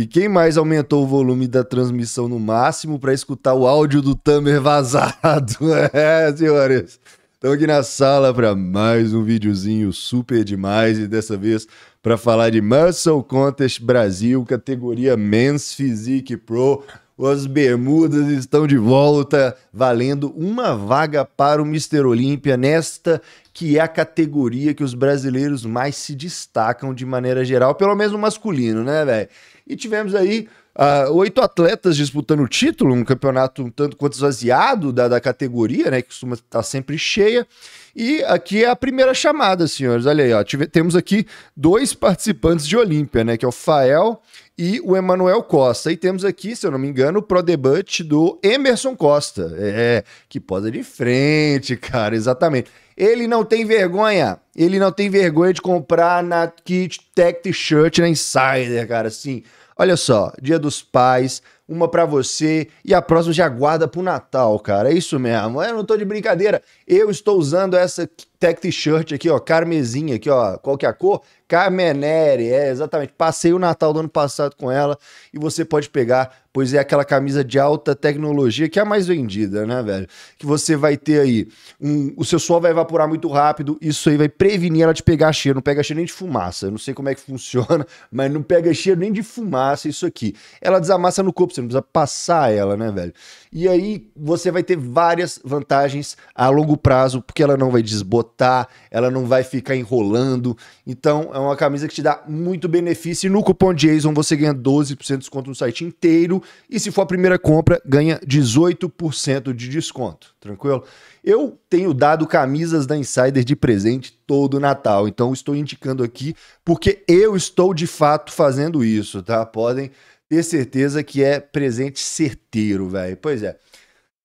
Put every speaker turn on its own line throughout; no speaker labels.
E quem mais aumentou o volume da transmissão no máximo para escutar o áudio do Tamer vazado? é, senhores. Estou aqui na sala para mais um videozinho super demais e dessa vez para falar de Muscle Contest Brasil, categoria Men's Physique Pro os Bermudas estão de volta, valendo uma vaga para o Mister Olímpia nesta que é a categoria que os brasileiros mais se destacam de maneira geral, pelo menos masculino, né, velho? E tivemos aí uh, oito atletas disputando o título, um campeonato um tanto quanto esvaziado da, da categoria, né, que costuma estar sempre cheia. E aqui é a primeira chamada, senhores. Olha aí, ó, tive, temos aqui dois participantes de Olímpia, né, que é o Fael e o Emanuel Costa. E temos aqui, se eu não me engano, o pro debut do Emerson Costa. É, é, que posa de frente, cara, exatamente. Ele não tem vergonha. Ele não tem vergonha de comprar na Kit Tech T-shirt na Insider, cara, assim. Olha só, Dia dos Pais, uma para você e a próxima já guarda pro Natal, cara. É isso mesmo. Eu não tô de brincadeira. Eu estou usando essa tech t-shirt aqui, ó, carmesinha aqui, ó. Qual que é a cor? Carmenere, é exatamente. Passei o Natal do ano passado com ela e você pode pegar, pois é aquela camisa de alta tecnologia que é a mais vendida, né, velho? Que você vai ter aí um, o seu suor vai evaporar muito rápido, isso aí vai prevenir ela de pegar cheiro, não pega cheiro nem de fumaça. Eu não sei como é que funciona, mas não pega cheiro nem de fumaça isso aqui. Ela desamassa no corpo, você você não precisa passar ela, né, velho? E aí você vai ter várias vantagens a longo prazo, porque ela não vai desbotar, ela não vai ficar enrolando. Então, é uma camisa que te dá muito benefício. E no cupom Jason você ganha 12% de desconto no site inteiro. E se for a primeira compra, ganha 18% de desconto. Tranquilo? Eu tenho dado camisas da Insider de presente todo Natal. Então, estou indicando aqui porque eu estou de fato fazendo isso, tá? Podem ter certeza que é presente certeiro, velho. Pois é.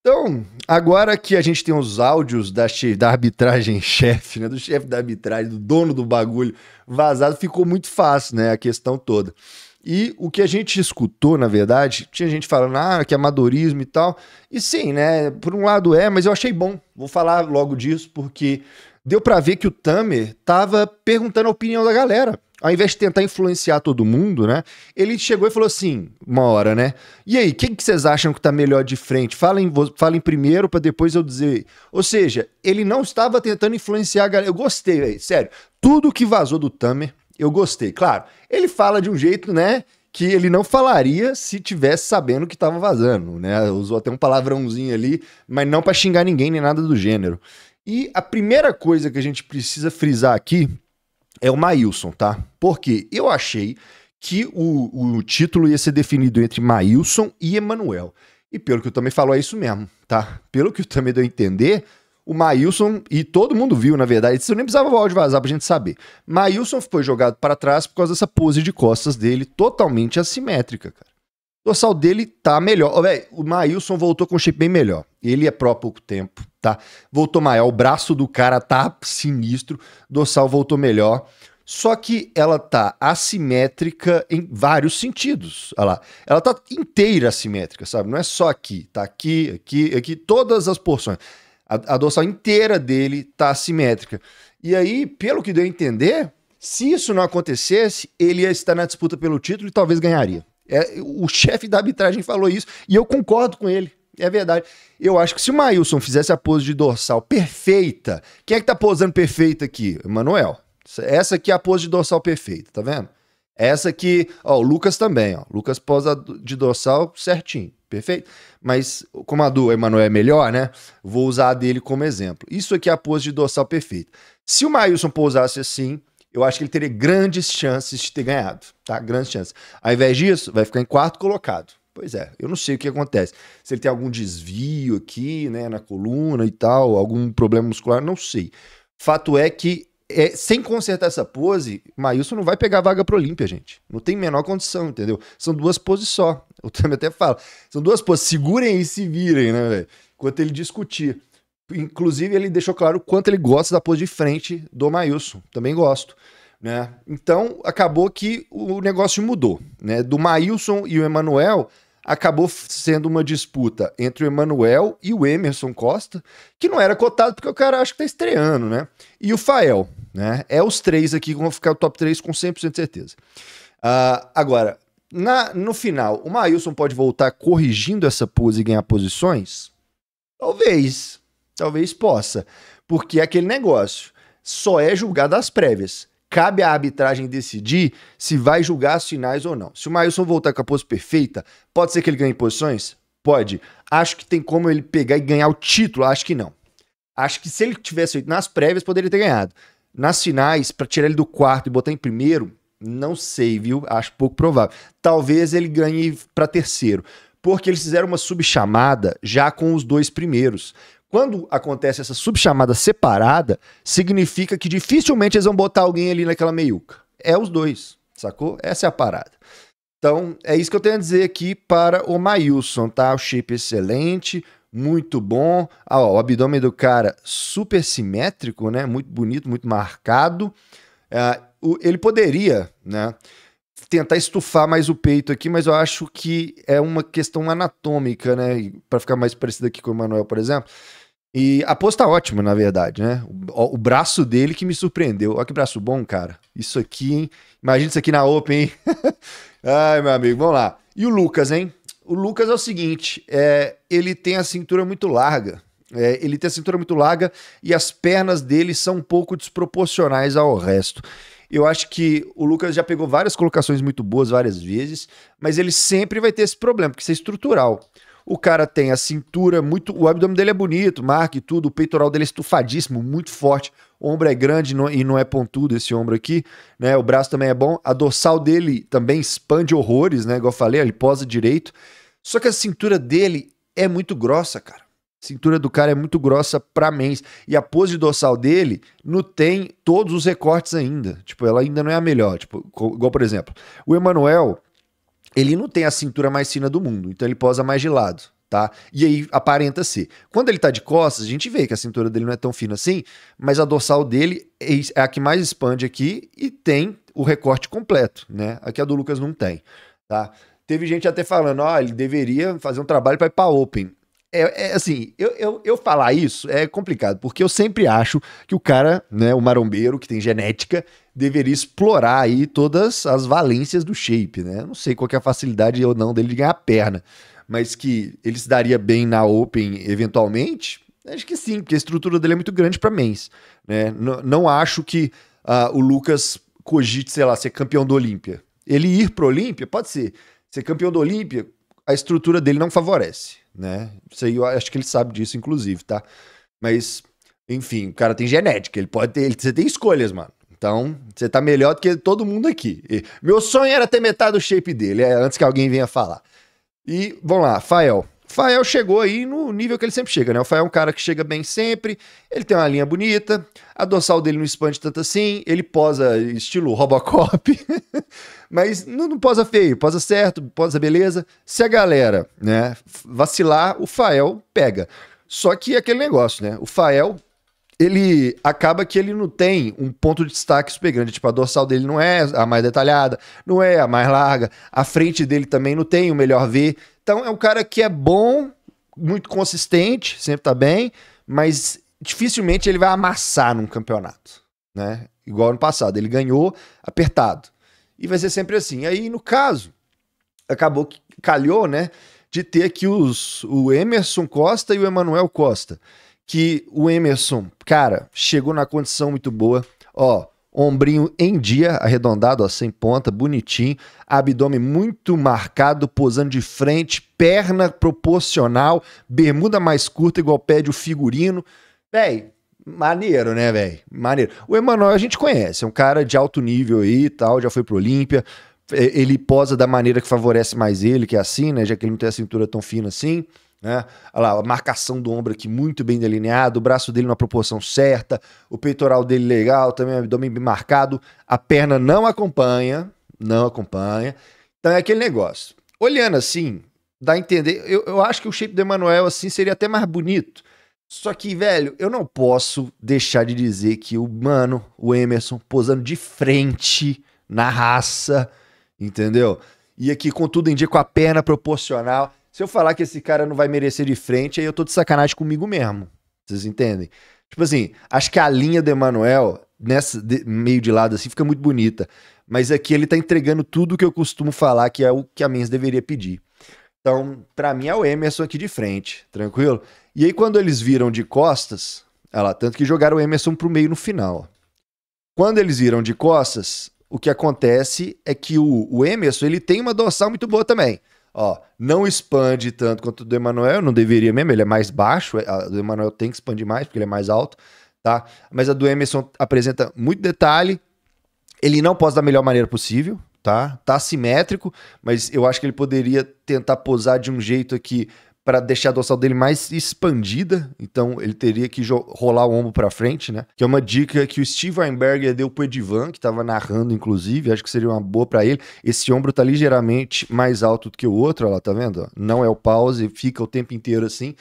Então, agora que a gente tem os áudios da, da arbitragem chefe, né? Do chefe da arbitragem, do dono do bagulho vazado, ficou muito fácil, né? A questão toda. E o que a gente escutou, na verdade, tinha gente falando, ah, que amadorismo e tal. E sim, né? Por um lado é, mas eu achei bom. Vou falar logo disso, porque deu para ver que o Tamer tava perguntando a opinião da galera ao invés de tentar influenciar todo mundo, né? Ele chegou e falou assim, uma hora, né? E aí, quem que vocês acham que tá melhor de frente? Falem, falem primeiro para depois eu dizer. Ou seja, ele não estava tentando influenciar a galera. Eu gostei, véio, sério. Tudo que vazou do Tamer, eu gostei. Claro, ele fala de um jeito, né? que ele não falaria se tivesse sabendo que estava vazando, né? Usou até um palavrãozinho ali, mas não para xingar ninguém nem nada do gênero. E a primeira coisa que a gente precisa frisar aqui é o Maílson, tá? Porque eu achei que o, o título ia ser definido entre Maílson e Emanuel. E pelo que o também falou, é isso mesmo, tá? Pelo que o também deu a entender, o Maílson, e todo mundo viu, na verdade, isso eu nem precisava o áudio vazar pra gente saber. Maílson foi jogado para trás por causa dessa pose de costas dele, totalmente assimétrica, cara. O dorsal dele tá melhor. Oh, véio, o Maílson voltou com um shape bem melhor. Ele é pró há pouco tempo, tá? Voltou maior. O braço do cara tá sinistro. O dorsal voltou melhor. Só que ela tá assimétrica em vários sentidos. Olha lá. Ela tá inteira assimétrica, sabe? Não é só aqui. Tá aqui, aqui, aqui, todas as porções. A, a dorsal inteira dele tá assimétrica. E aí, pelo que deu a entender, se isso não acontecesse, ele ia estar na disputa pelo título e talvez ganharia. É, o chefe da arbitragem falou isso e eu concordo com ele. É verdade. Eu acho que se o Mailson fizesse a pose de dorsal perfeita, quem é que tá posando perfeita aqui? Manuel. Essa aqui é a pose de dorsal perfeita, tá vendo? Essa aqui, ó, o Lucas também, ó. Lucas posa de dorsal certinho, perfeito? Mas como a do Emanuel é melhor, né? Vou usar a dele como exemplo. Isso aqui é a pose de dorsal perfeita. Se o Mailson pousasse assim, eu acho que ele teria grandes chances de ter ganhado, tá? Grandes chances. Ao invés disso, vai ficar em quarto colocado. Pois é, eu não sei o que acontece. Se ele tem algum desvio aqui, né, na coluna e tal, algum problema muscular, não sei. Fato é que é, sem consertar essa pose, Mailson não vai pegar vaga pro Olímpia, gente. Não tem menor condição, entendeu? São duas poses só. O Tami até fala. São duas poses. Segurem e se virem, né, velho? Enquanto ele discutir. Inclusive, ele deixou claro o quanto ele gosta da pose de frente do Maílson. Também gosto. Né? Então, acabou que o negócio mudou. Né? Do Maílson e o Emanuel, acabou sendo uma disputa entre o Emanuel e o Emerson Costa, que não era cotado porque o cara acho que tá estreando, né? E o Fael, né? É os três aqui que vão ficar o top 3 com 100% de certeza. Uh, agora, na, no final, o Maílson pode voltar corrigindo essa pose e ganhar posições? Talvez talvez possa. Porque é aquele negócio só é julgado às prévias. Cabe à arbitragem decidir se vai julgar as finais ou não. Se o Mailson voltar com a pose perfeita, pode ser que ele ganhe posições? Pode. Acho que tem como ele pegar e ganhar o título? Acho que não. Acho que se ele tivesse feito nas prévias, poderia ter ganhado. Nas finais, para tirar ele do quarto e botar em primeiro, não sei, viu? Acho pouco provável. Talvez ele ganhe para terceiro. Porque eles fizeram uma subchamada já com os dois primeiros quando acontece essa subchamada separada, significa que dificilmente eles vão botar alguém ali naquela meiuca. É os dois, sacou? Essa é a parada. Então, é isso que eu tenho a dizer aqui para o Mailson, tá? O shape excelente, muito bom. Ah, ó, o abdômen do cara super simétrico, né? Muito bonito, muito marcado. Ah, o, ele poderia, né? Tentar estufar mais o peito aqui, mas eu acho que é uma questão anatômica, né? Para ficar mais parecido aqui com o Manuel, por exemplo e aposta tá ótima, na verdade, né? O, o, braço dele que me surpreendeu. Olha que braço bom, cara. Isso aqui, hein? Imagina isso aqui na Open, hein? Ai, meu amigo, vamos lá. E o Lucas, hein? O Lucas é o seguinte: é, ele tem a cintura muito larga. É, ele tem a cintura muito larga e as pernas dele são um pouco desproporcionais ao resto. Eu acho que o Lucas já pegou várias colocações muito boas várias vezes, mas ele sempre vai ter esse problema, porque isso é estrutural. O cara tem a cintura muito. O abdômen dele é bonito, marca e tudo. O peitoral dele é estufadíssimo, muito forte. O ombro é grande não, e não é pontudo esse ombro aqui, né? O braço também é bom. A dorsal dele também expande horrores, né? Igual eu falei, ele posa direito. Só que a cintura dele é muito grossa, cara. A cintura do cara é muito grossa pra mens. E a pose dorsal dele não tem todos os recortes ainda. Tipo, ela ainda não é a melhor. Tipo, igual, por exemplo, o Emanuel ele não tem a cintura mais fina do mundo, então ele posa mais de lado, tá? E aí aparenta ser. Quando ele tá de costas, a gente vê que a cintura dele não é tão fina assim, mas a dorsal dele é, é a que mais expande aqui e tem o recorte completo, né? Aqui a do Lucas não tem, tá? Teve gente até falando, ó, oh, ah, ele deveria fazer um trabalho para ir pra Open. É, é, assim, eu, eu, eu falar isso é complicado, porque eu sempre acho que o cara, né, o marombeiro, que tem genética, deveria explorar aí todas as valências do shape, né? Não sei qual é a facilidade ou não dele de ganhar a perna, mas que ele se daria bem na Open eventualmente, acho que sim, porque a estrutura dele é muito grande para mens, né? N não acho que uh, o Lucas cogite, sei lá, ser campeão do Olímpia. Ele ir pro Olímpia, pode ser. Ser campeão do Olímpia, a estrutura dele não favorece, né? Isso aí eu acho que ele sabe disso, inclusive, tá? Mas, enfim, o cara tem genética, ele pode ter, ele, você tem escolhas, mano. Então, você tá melhor do que todo mundo aqui. E meu sonho era ter metade do shape dele, é, antes que alguém venha falar. E vamos lá, Fael. Fael chegou aí no nível que ele sempre chega, né? O Fael é um cara que chega bem sempre, ele tem uma linha bonita, a dorsal dele não expande tanto assim, ele posa estilo Robocop, mas não, não, posa feio, posa certo, posa beleza. Se a galera, né, vacilar, o Fael pega. Só que é aquele negócio, né? O Fael ele acaba que ele não tem um ponto de destaque super grande. Tipo, a dorsal dele não é a mais detalhada, não é a mais larga, a frente dele também não tem o melhor V. Então é um cara que é bom, muito consistente, sempre tá bem, mas dificilmente ele vai amassar num campeonato, né? Igual no passado, ele ganhou apertado. E vai ser sempre assim. Aí, no caso, acabou que calhou, né, de ter aqui os, o Emerson Costa e o Emanuel Costa que o Emerson, cara, chegou na condição muito boa. Ó, ombrinho em dia, arredondado, ó, sem ponta, bonitinho, abdômen muito marcado, posando de frente, perna proporcional, bermuda mais curta, igual pede o figurino. Véi, maneiro, né, velho? Maneiro. O Emanuel a gente conhece, é um cara de alto nível aí e tal, já foi pro Olímpia. É, ele posa da maneira que favorece mais ele, que é assim, né? Já que ele não tem a cintura tão fina assim. Né? Olha lá, a marcação do ombro aqui muito bem delineado, o braço dele na proporção certa, o peitoral dele legal, também o abdômen bem marcado, a perna não acompanha, não acompanha. Então é aquele negócio. Olhando assim, dá a entender. Eu, eu acho que o shape do Emanuel assim seria até mais bonito. Só que, velho, eu não posso deixar de dizer que o mano, o Emerson, posando de frente na raça, entendeu? E aqui, contudo, em dia com a perna proporcional. Se eu falar que esse cara não vai merecer de frente, aí eu tô de sacanagem comigo mesmo. Vocês entendem? Tipo assim, acho que a linha do Emanuel, nessa de, meio de lado assim, fica muito bonita. Mas aqui é ele tá entregando tudo que eu costumo falar que é o que a Mendes deveria pedir. Então, para mim é o Emerson aqui de frente, tranquilo? E aí quando eles viram de costas, olha lá, tanto que jogaram o Emerson pro meio no final. Quando eles viram de costas, o que acontece é que o, o Emerson, ele tem uma dorsal muito boa também. Ó, não expande tanto quanto o do Emanuel, não deveria mesmo, ele é mais baixo, é, a do Emanuel tem que expandir mais porque ele é mais alto, tá? Mas a do Emerson apresenta muito detalhe, ele não pode da melhor maneira possível, tá? Tá simétrico, mas eu acho que ele poderia tentar posar de um jeito aqui para deixar a dorsal dele mais expandida, então ele teria que rolar o ombro para frente, né? Que é uma dica que o Steve Weinberger deu pro Edivan, que estava narrando inclusive, acho que seria uma boa para ele. Esse ombro tá ligeiramente mais alto do que o outro, ó, lá, tá vendo? Não é o pause, fica o tempo inteiro assim.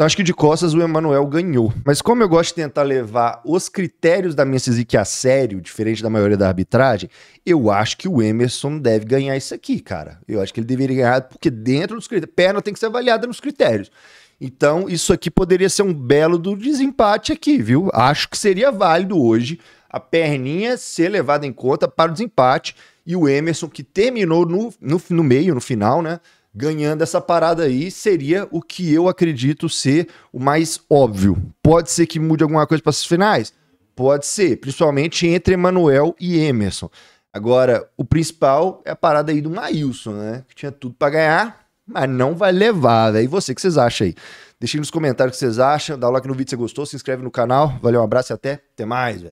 Então acho que de costas o Emanuel ganhou. Mas como eu gosto de tentar levar os critérios da minha CISIC a sério, diferente da maioria da arbitragem, eu acho que o Emerson deve ganhar isso aqui, cara. Eu acho que ele deveria ganhar, porque dentro dos critérios, perna tem que ser avaliada nos critérios. Então, isso aqui poderia ser um belo do desempate aqui, viu? Acho que seria válido hoje a perninha ser levada em conta para o desempate e o Emerson, que terminou no, no, no meio, no final, né? ganhando essa parada aí seria o que eu acredito ser o mais óbvio. Pode ser que mude alguma coisa para as finais? Pode ser, principalmente entre Emanuel e Emerson. Agora, o principal é a parada aí do Maílson, né? Que tinha tudo para ganhar, mas não vai levar, velho. E você, o que vocês acham aí? Deixa aí nos comentários o que vocês acham, dá o like no vídeo se você gostou, se inscreve no canal. Valeu, um abraço e até, até mais, velho.